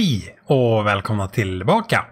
Hej och välkomna tillbaka!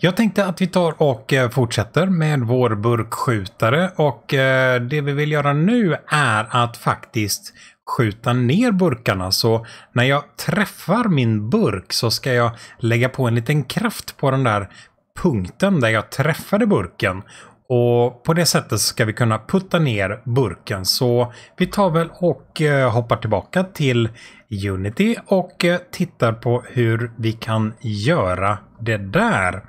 Jag tänkte att vi tar och eh, fortsätter med vår burkskjutare och eh, det vi vill göra nu är att faktiskt skjuta ner burkarna så när jag träffar min burk så ska jag lägga på en liten kraft på den där punkten där jag träffade burken och på det sättet ska vi kunna putta ner burken. Så vi tar väl och eh, hoppar tillbaka till Unity och eh, tittar på hur vi kan göra det där.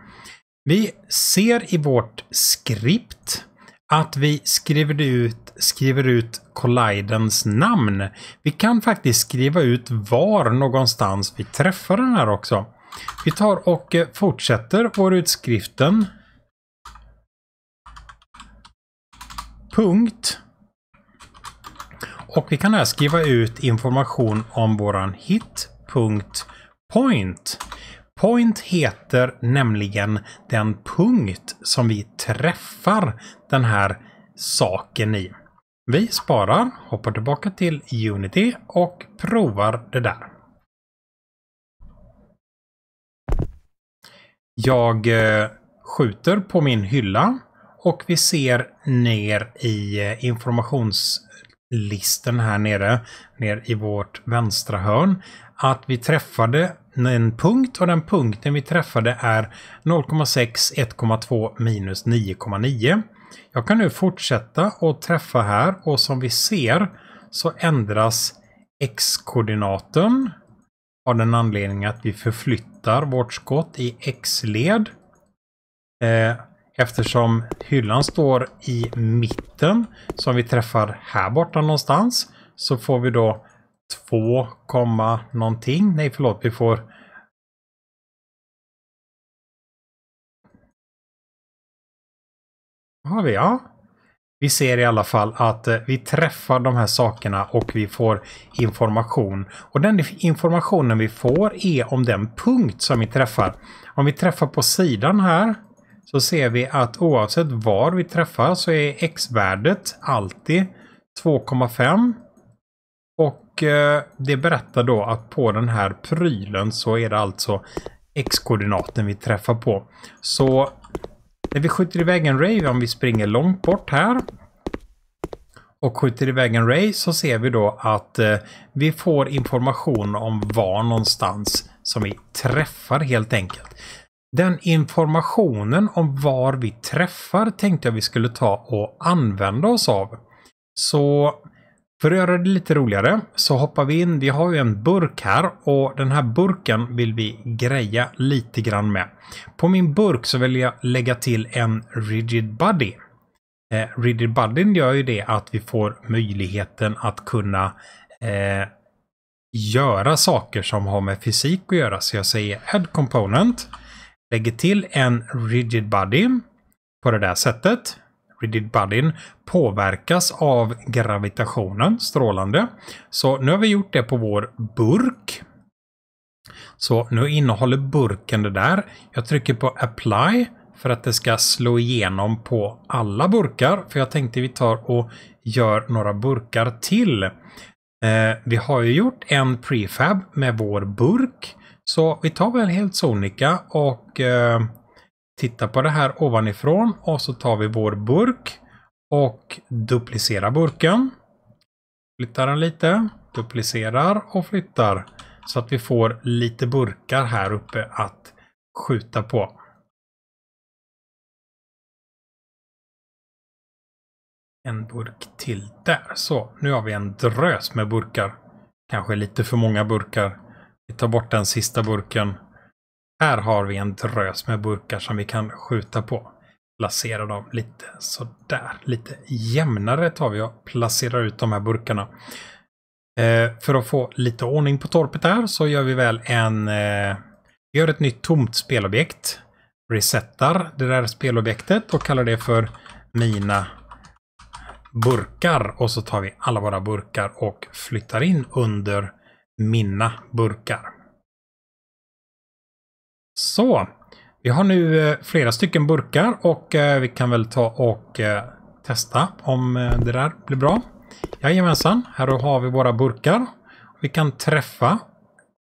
Vi ser i vårt skript att vi skriver ut, skriver ut Collidens namn. Vi kan faktiskt skriva ut var någonstans vi träffar den här också. Vi tar och eh, fortsätter vår utskriften. Punkt och vi kan här alltså skriva ut information om våran hit.point. Point heter nämligen den punkt som vi träffar den här saken i. Vi sparar, hoppar tillbaka till Unity och provar det där. Jag eh, skjuter på min hylla och vi ser ner i eh, informations listen här nere, ner i vårt vänstra hörn, att vi träffade en punkt och den punkten vi träffade är 0,6, 1,2 minus 9,9. Jag kan nu fortsätta att träffa här och som vi ser så ändras x-koordinaten av den anledningen att vi förflyttar vårt skott i x-led. Eh, eftersom hyllan står i mitten som vi träffar här borta någonstans så får vi då 2, någonting. Nej förlåt, vi får har vi, ja. Vi ser i alla fall att eh, vi träffar de här sakerna och vi får information. Och den informationen vi får är om den punkt som vi träffar. Om vi träffar på sidan här så ser vi att oavsett var vi träffar så är x-värdet alltid 2,5. Och eh, det berättar då att på den här prylen så är det alltså x-koordinaten vi träffar på. Så när vi skjuter iväg en ray, om vi springer långt bort här och skjuter iväg en ray så ser vi då att eh, vi får information om var någonstans som vi träffar helt enkelt. Den informationen om var vi träffar tänkte jag vi skulle ta och använda oss av. Så för att göra det lite roligare så hoppar vi in. Vi har ju en burk här och den här burken vill vi greja lite grann med. På min burk så vill jag lägga till en rigid body. Eh, rigid bodyn gör ju det att vi får möjligheten att kunna eh, göra saker som har med fysik att göra. Så jag säger head component lägger till en rigid body på det där sättet. Rigid bodyn påverkas av gravitationen, strålande. Så nu har vi gjort det på vår burk. Så nu innehåller burken det där. Jag trycker på apply för att det ska slå igenom på alla burkar. För jag tänkte vi tar och gör några burkar till. Eh, vi har ju gjort en prefab med vår burk. Så vi tar väl helt sonika och eh, tittar på det här ovanifrån och så tar vi vår burk och duplicerar burken. Flyttar den lite, duplicerar och flyttar så att vi får lite burkar här uppe att skjuta på. En burk till där. Så, nu har vi en drös med burkar. Kanske lite för många burkar. Vi tar bort den sista burken. Här har vi en drös med burkar som vi kan skjuta på. Placera dem lite sådär. Lite jämnare tar vi och placerar ut de här burkarna. Eh, för att få lite ordning på torpet här så gör vi väl en... Eh, vi gör ett nytt tomt spelobjekt. Resettar det där spelobjektet och kallar det för mina burkar. Och så tar vi alla våra burkar och flyttar in under mina burkar. Så, vi har nu eh, flera stycken burkar och eh, vi kan väl ta och eh, testa om det där blir bra. Jajamensan, här har vi våra burkar. Vi kan träffa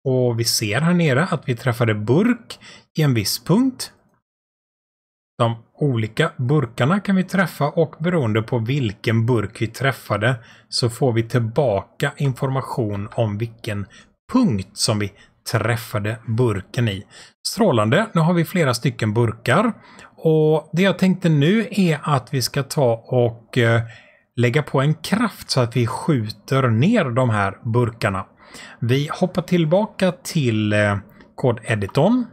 och vi ser här nere att vi träffade burk i en viss punkt. De olika burkarna kan vi träffa och beroende på vilken burk vi träffade så får vi tillbaka information om vilken punkt som vi träffade burken i. Strålande, nu har vi flera stycken burkar. Och det jag tänkte nu är att vi ska ta och eh, lägga på en kraft så att vi skjuter ner de här burkarna. Vi hoppar tillbaka till eh, kodeditorn.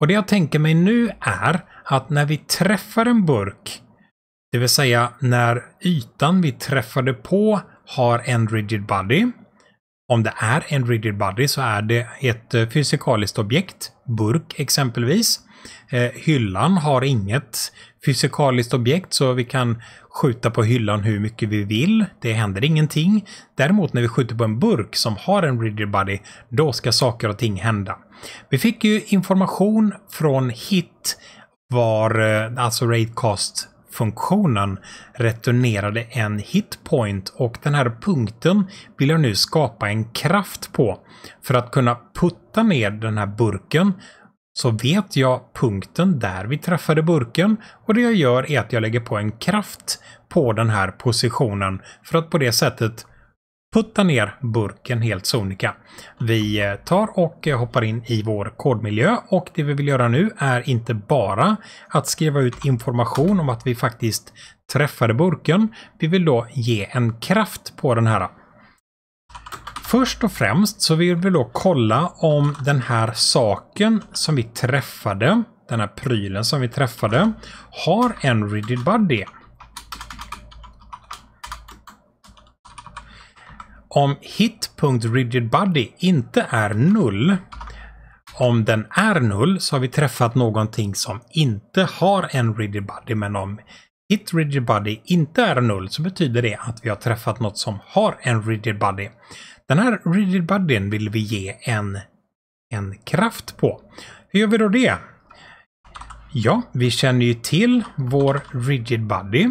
Och det jag tänker mig nu är att när vi träffar en burk, det vill säga när ytan vi träffade på har en rigid body. Om det är en rigid body så är det ett eh, fysikaliskt objekt, burk exempelvis. Eh, hyllan har inget fysikaliskt objekt så vi kan skjuta på hyllan hur mycket vi vill. Det händer ingenting. Däremot när vi skjuter på en burk som har en rigid body, då ska saker och ting hända. Vi fick ju information från HIT var eh, alltså Raidcast funktionen returnerade en hitpoint och den här punkten vill jag nu skapa en kraft på. För att kunna putta ner den här burken så vet jag punkten där vi träffade burken och det jag gör är att jag lägger på en kraft på den här positionen för att på det sättet putta ner burken helt sonika. Vi eh, tar och eh, hoppar in i vår kodmiljö och det vi vill göra nu är inte bara att skriva ut information om att vi faktiskt träffade burken. Vi vill då ge en kraft på den här. Först och främst så vill vi då kolla om den här saken som vi träffade, den här prylen som vi träffade, har en rigid body. om hit.rigidbody inte är null, om den är null så har vi träffat någonting som inte har en rigidbody, men om hit rigidbody inte är null så betyder det att vi har träffat något som har en rigidbody. Den här rigidbodyn vill vi ge en, en kraft på. Hur gör vi då det? Ja, vi känner ju till vår rigidbody.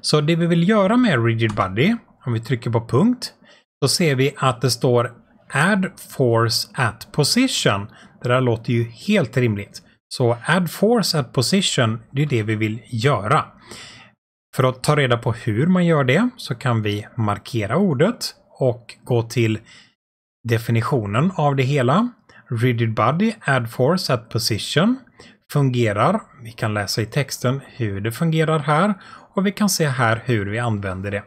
Så det vi vill göra med rigidbody om vi trycker på punkt, då ser vi att det står add force at position. Det där låter ju helt rimligt. Så add force at position, det är det vi vill göra. För att ta reda på hur man gör det så kan vi markera ordet och gå till definitionen av det hela. Rigid body, add force at position fungerar. Vi kan läsa i texten hur det fungerar här och vi kan se här hur vi använder det.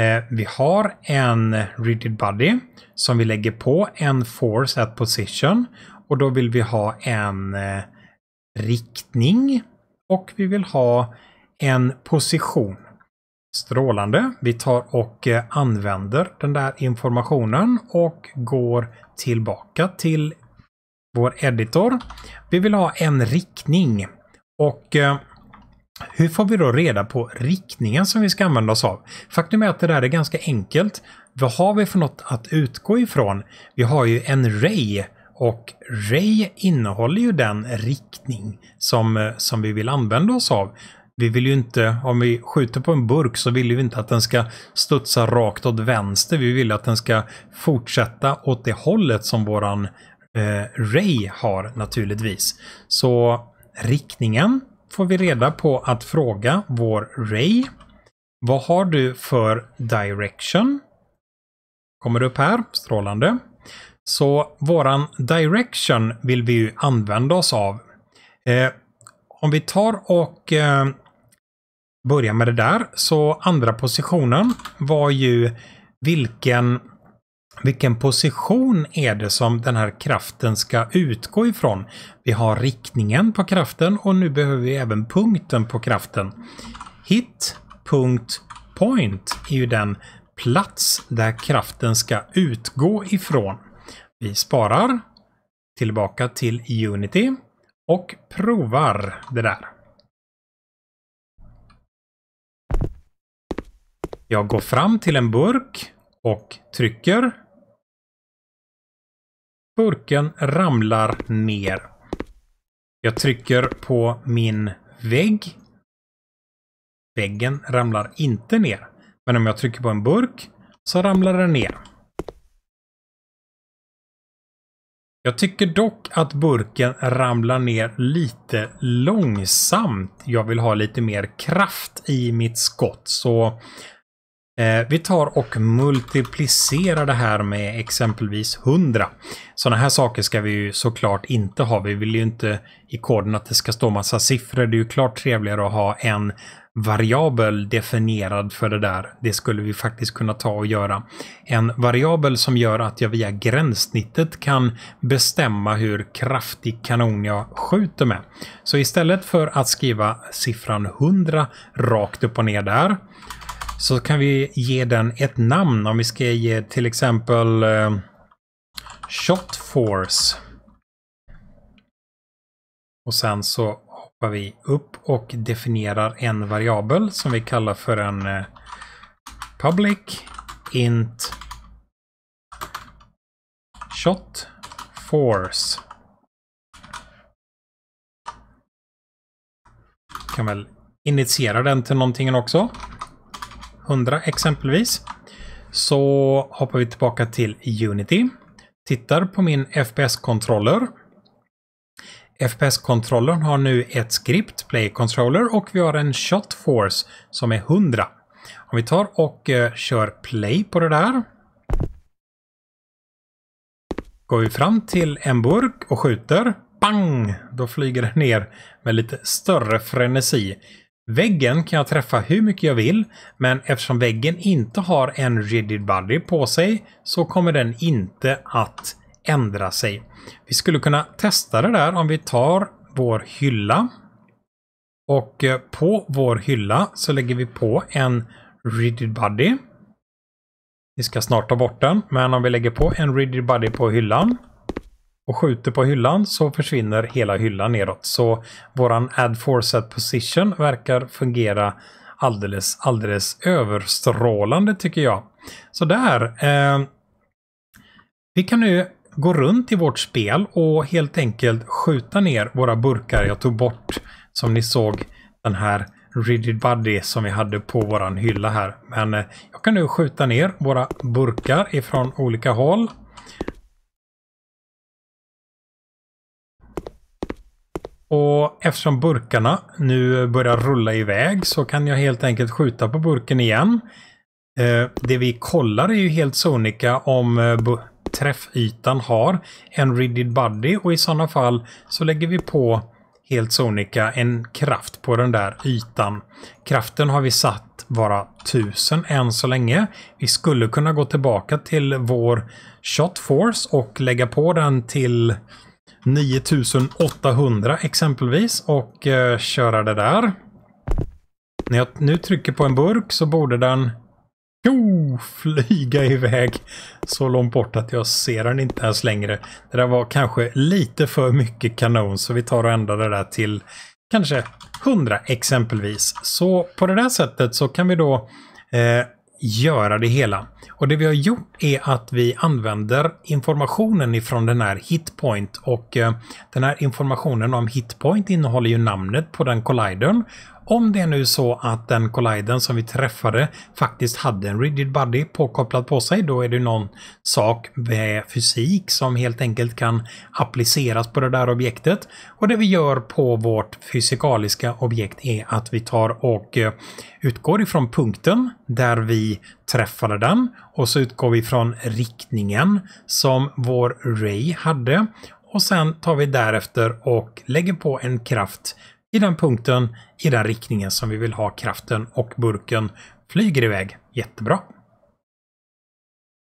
Eh, vi har en rigid body som vi lägger på en force at position och då vill vi ha en eh, riktning och vi vill ha en position. Strålande. Vi tar och eh, använder den där informationen och går tillbaka till vår editor. Vi vill ha en riktning och eh, hur får vi då reda på riktningen som vi ska använda oss av? Faktum är att det där är ganska enkelt. Vad har vi för något att utgå ifrån? Vi har ju en ray och ray innehåller ju den riktning som, eh, som vi vill använda oss av. Vi vill ju inte, om vi skjuter på en burk så vill vi inte att den ska studsa rakt åt vänster. Vi vill att den ska fortsätta åt det hållet som våran eh, ray har naturligtvis. Så riktningen får vi reda på att fråga vår Ray. Vad har du för direction? Kommer upp här, strålande. Så våran direction vill vi ju använda oss av. Eh, om vi tar och eh, börjar med det där så andra positionen var ju vilken vilken position är det som den här kraften ska utgå ifrån? Vi har riktningen på kraften och nu behöver vi även punkten på kraften. Hit.point är ju den plats där kraften ska utgå ifrån. Vi sparar tillbaka till Unity och provar det där. Jag går fram till en burk och trycker Burken ramlar ner. Jag trycker på min vägg. Väggen ramlar inte ner. Men om jag trycker på en burk så ramlar den ner. Jag tycker dock att burken ramlar ner lite långsamt. Jag vill ha lite mer kraft i mitt skott så Eh, vi tar och multiplicerar det här med exempelvis 100. Sådana här saker ska vi ju såklart inte ha. Vi vill ju inte i koden att det ska stå massa siffror. Det är ju klart trevligare att ha en variabel definierad för det där. Det skulle vi faktiskt kunna ta och göra. En variabel som gör att jag via gränssnittet kan bestämma hur kraftig kanon jag skjuter med. Så istället för att skriva siffran 100 rakt upp och ner där så kan vi ge den ett namn. Om vi ska ge till exempel eh, Shot Force. Och sen så hoppar vi upp och definierar en variabel som vi kallar för en eh, public int shot force. Kan väl initiera den till någonting också. 100 exempelvis, så hoppar vi tillbaka till Unity. Tittar på min fps controller FPS-kontrollern har nu ett skript, Play Controller, och vi har en Shot Force som är 100. Om vi tar och eh, kör play på det där. Går vi fram till en burk och skjuter, bang! Då flyger den ner med lite större frenesi. Väggen kan jag träffa hur mycket jag vill, men eftersom väggen inte har en rigid body på sig så kommer den inte att ändra sig. Vi skulle kunna testa det där om vi tar vår hylla. Och eh, på vår hylla så lägger vi på en rigid body. Vi ska snart ta bort den, men om vi lägger på en rigid body på hyllan och skjuter på hyllan så försvinner hela hyllan neråt. Så våran add force at position verkar fungera alldeles, alldeles överstrålande tycker jag. Så där. Eh, vi kan nu gå runt i vårt spel och helt enkelt skjuta ner våra burkar jag tog bort. Som ni såg den här rigid body som vi hade på våran hylla här. Men eh, jag kan nu skjuta ner våra burkar ifrån olika håll. Och eftersom burkarna nu börjar rulla iväg så kan jag helt enkelt skjuta på burken igen. Eh, det vi kollar är ju helt sonika om eh, träffytan har en rigid body och i sådana fall så lägger vi på helt sonika en kraft på den där ytan. Kraften har vi satt vara 1000 än så länge. Vi skulle kunna gå tillbaka till vår shot force och lägga på den till 9800 exempelvis och eh, köra det där. När jag nu trycker på en burk så borde den jo, flyga iväg så långt bort att jag ser den inte ens längre. Det där var kanske lite för mycket kanon så vi tar och ändrar det där till kanske 100 exempelvis. Så på det där sättet så kan vi då eh, göra det hela. Och det vi har gjort är att vi använder informationen ifrån den här hitpoint och eh, den här informationen om hitpoint innehåller ju namnet på den collidern om det är nu så att den colliden som vi träffade faktiskt hade en rigid body påkopplad på sig, då är det någon sak med fysik som helt enkelt kan appliceras på det där objektet. Och det vi gör på vårt fysikaliska objekt är att vi tar och eh, utgår ifrån punkten där vi träffade den och så utgår vi från riktningen som vår ray hade och sen tar vi därefter och lägger på en kraft i den punkten, i den riktningen som vi vill ha kraften och burken flyger iväg jättebra.